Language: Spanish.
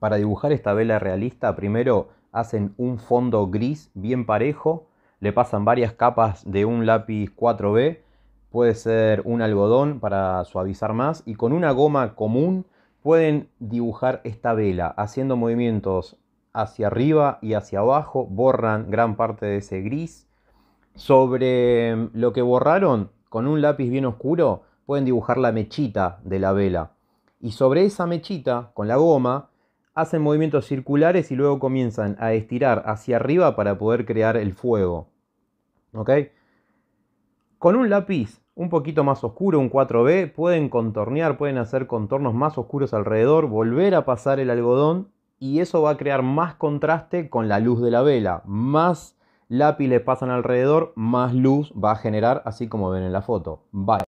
Para dibujar esta vela realista, primero hacen un fondo gris bien parejo, le pasan varias capas de un lápiz 4B, puede ser un algodón para suavizar más, y con una goma común pueden dibujar esta vela haciendo movimientos hacia arriba y hacia abajo, borran gran parte de ese gris. Sobre lo que borraron, con un lápiz bien oscuro, pueden dibujar la mechita de la vela. Y sobre esa mechita, con la goma, hacen movimientos circulares y luego comienzan a estirar hacia arriba para poder crear el fuego. ¿Ok? Con un lápiz un poquito más oscuro, un 4B, pueden contornear, pueden hacer contornos más oscuros alrededor, volver a pasar el algodón y eso va a crear más contraste con la luz de la vela. Más lápiz le pasan alrededor, más luz va a generar, así como ven en la foto. Bye.